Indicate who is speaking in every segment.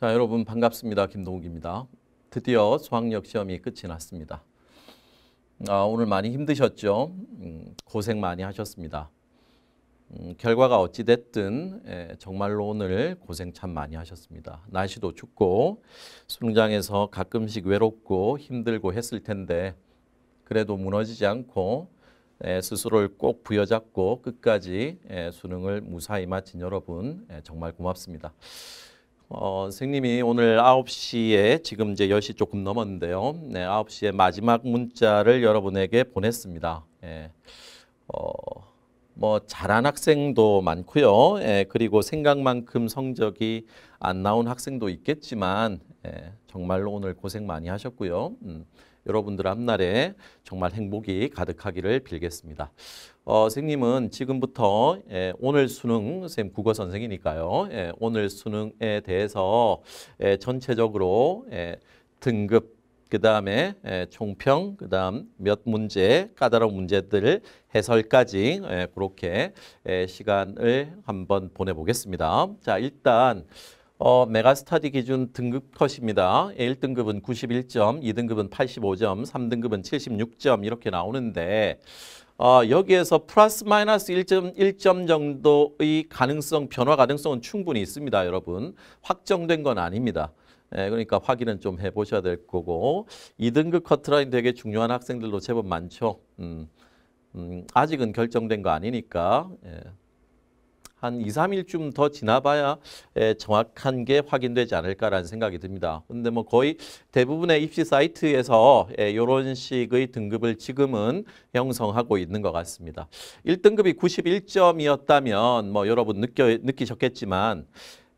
Speaker 1: 자, 여러분 반갑습니다. 김동욱입니다. 드디어 수학력 시험이 끝이 났습니다. 아, 오늘 많이 힘드셨죠? 음, 고생 많이 하셨습니다. 음, 결과가 어찌 됐든 예, 정말로 오늘 고생 참 많이 하셨습니다. 날씨도 춥고 수능장에서 가끔씩 외롭고 힘들고 했을 텐데 그래도 무너지지 않고 예, 스스로를 꼭 부여잡고 끝까지 예, 수능을 무사히 마친 여러분 예, 정말 고맙습니다. 어, 선생님이 오늘 9시에 지금 이제 10시 조금 넘었는데요. 네, 9시에 마지막 문자를 여러분에게 보냈습니다. 예. 어, 뭐 잘한 학생도 많고요. 예, 그리고 생각만큼 성적이 안 나온 학생도 있겠지만 예, 정말로 오늘 고생 많이 하셨고요. 음, 여러분들 앞날에 정말 행복이 가득하기를 빌겠습니다. 어, 선생님은 지금부터 예, 오늘 수능, 선생님 국어 선생이니까요. 예, 오늘 수능에 대해서 예, 전체적으로 예, 등급, 그 다음에 예, 총평, 그 다음 몇 문제, 까다로운 문제들 해설까지 예, 그렇게 예, 시간을 한번 보내보겠습니다. 자, 일단 어, 메가스타디 기준 등급 컷입니다. 1등급은 91점, 2등급은 85점, 3등급은 76점 이렇게 나오는데 어, 여기에서 플러스 마이너스 1점, 1점 정도의 가능성, 변화 가능성은 충분히 있습니다. 여러분 확정된 건 아닙니다. 예, 그러니까 확인은 좀 해보셔야 될 거고 2등급 커트라인 되게 중요한 학생들도 제법 많죠. 음, 음, 아직은 결정된 거 아니니까 예. 한 2, 3일쯤 더 지나봐야 정확한 게 확인되지 않을까라는 생각이 듭니다. 근데 뭐 거의 대부분의 입시 사이트에서 이런 식의 등급을 지금은 형성하고 있는 것 같습니다. 1등급이 91점이었다면 뭐 여러분 느껴, 느끼셨겠지만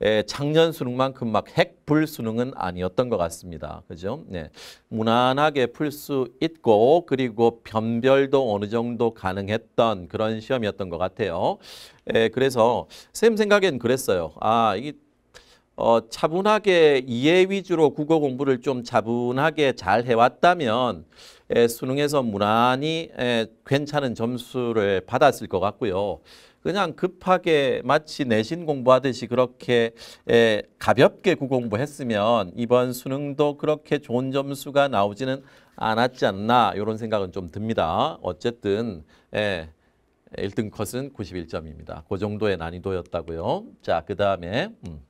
Speaker 1: 예, 작년 수능만큼 막 핵불 수능은 아니었던 것 같습니다. 그죠? 네. 무난하게 풀 수 있고 그리고 변별도 어느 정도 가능했던 그런 시험이었던 것 같아요. 에, 예, 그래서 쌤 생각엔 그랬어요. 아, 이게 어, 차분하게 이해 위주로 국어 공부를 좀 차분하게 잘 해왔다면 에, 예, 수능에서 무난히 에, 괜찮은 점수를 받았을 것 같고요. 그냥 급하게 마치 내신 공부하듯이 그렇게 에, 가볍게 구공부했으면 이번 수능도 그렇게 좋은 점수가 나오지는 않았지 않나 이런 생각은 좀 듭니다. 어쨌든 에, 1등 컷은 91점입니다. 그 정도의 난이도였다고요. 자, 그 다음에 음.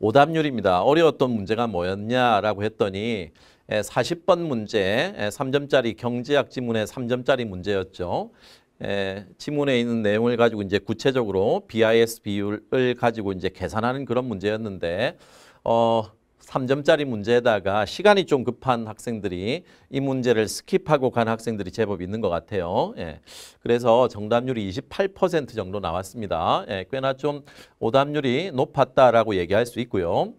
Speaker 1: 오답률입니다. 어려웠던 문제가 뭐였냐라고 했더니 40번 문제, 3점짜리 경제학 지문의 3점짜리 문제였죠. 에, 예, 지문에 있는 내용을 가지고 이제 구체적으로 BIS 비율을 가지고 이제 계산하는 그런 문제였는데 어, 3점짜리 문제에다가 시간이 좀 급한 학생들이 이 문제를 스킵하고 간 학생들이 제법 있는 것 같아요. 예. 그래서 정답률이 28% 정도 나왔습니다. 예, 꽤나 좀 오답률이 높았다라고 얘기할 수 있고요.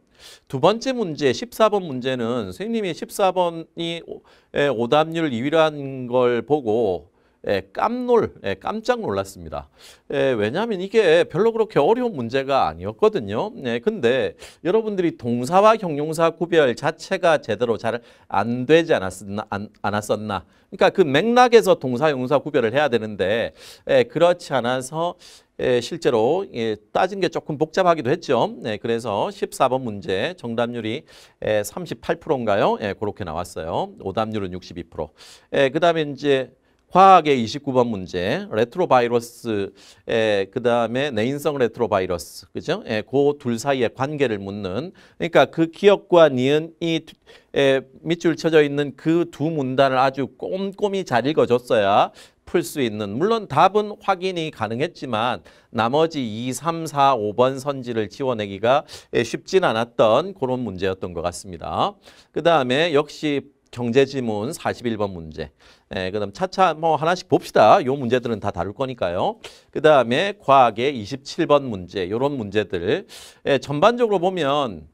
Speaker 1: 두 번째 문제, 14번 문제는 선생님이 14번이 예, 오답률 2위라는 걸 보고 예, 깜놀, 예, 깜짝 놀랐습니다. 예, 왜냐하면 이게 별로 그렇게 어려운 문제가 아니었거든요. 예, 근데 여러분들이 동사와 형용사 구별 자체가 제대로 잘 안 되지 않았었나, 안, 않았었나. 그러니까 그 맥락에서 동사, 형용사 구별을 해야 되는데 예, 그렇지 않아서 예, 실제로 예, 따진 게 조금 복잡하기도 했죠. 예, 그래서 14번 문제 정답률이 예, 38%인가요? 예, 그렇게 나왔어요. 오답률은 62%. 예, 그 다음에 이제 화학의 29번 문제, 레트로바이러스, 그 다음에 내인성 레트로바이러스, 그죠? 그둘 예, 사이의 관계를 묻는, 그러니까 그 기억과 니은 이 에, 밑줄 쳐져 있는 그 두 문단을 아주 꼼꼼히 잘 읽어줬어야 풀 수 있는, 물론 답은 확인이 가능했지만 나머지 2, 3, 4, 5번 선지를 지워내기가 쉽진 않았던 그런 문제였던 것 같습니다. 그 다음에 역시 경제지문 41번 문제. 예, 그다음 차차 뭐 하나씩 봅시다. 요 문제들은 다 다룰 거니까요. 그다음에 과학의 27번 문제. 요런 문제들. 예, 전반적으로 보면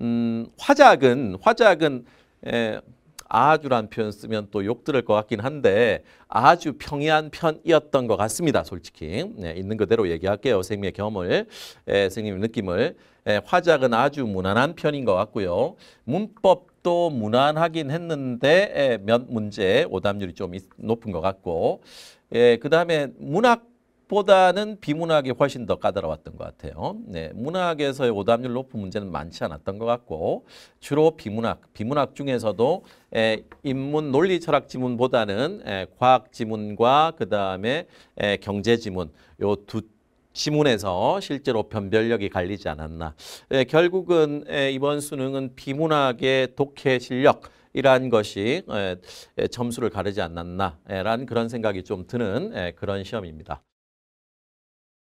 Speaker 1: 음, 화작은 화작은 예, 아주란 표현 쓰면 또 욕 들을 것 같긴 한데 아주 평이한 편이었던 것 같습니다. 솔직히 네, 있는 그대로 얘기할게요. 선생님의 경험을, 에, 예, 선생님의 느낌을 에, 예, 화작은 아주 무난한 편인 것 같고요. 문법 또 무난하긴 했는데 예, 몇 문제 오답률이 좀 높은 것 같고 예, 그다음에 문학 보다는 비문학이 훨씬 더 까다로웠던 것 같아요. 네, 문학에서의 오답률 높은 문제는 많지 않았던 것 같고 주로 비문학, 비문학 중에서도 에, 예, 인문 논리 철학 지문보다는 에, 예, 과학 지문과 그 다음에 경제 지문 요두 지문에서 실제로 변별력이 갈리지 않았나. 예, 결국은 예, 이번 수능은 비문학의 독해 실력 이란 것이 예, 예, 점수를 가르지 않았나라는 그런 생각이 좀 드는 예, 그런 시험입니다.